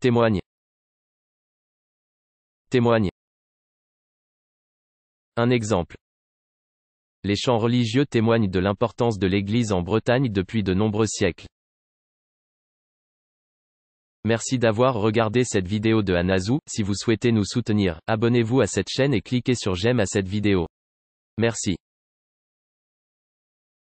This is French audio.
Témoigne. Témoigne. Un exemple. Les chants religieux témoignent de l'importance de l'Église en Bretagne depuis de nombreux siècles. Merci d'avoir regardé cette vidéo de Anazou, si vous souhaitez nous soutenir, abonnez-vous à cette chaîne et cliquez sur j'aime à cette vidéo. Merci.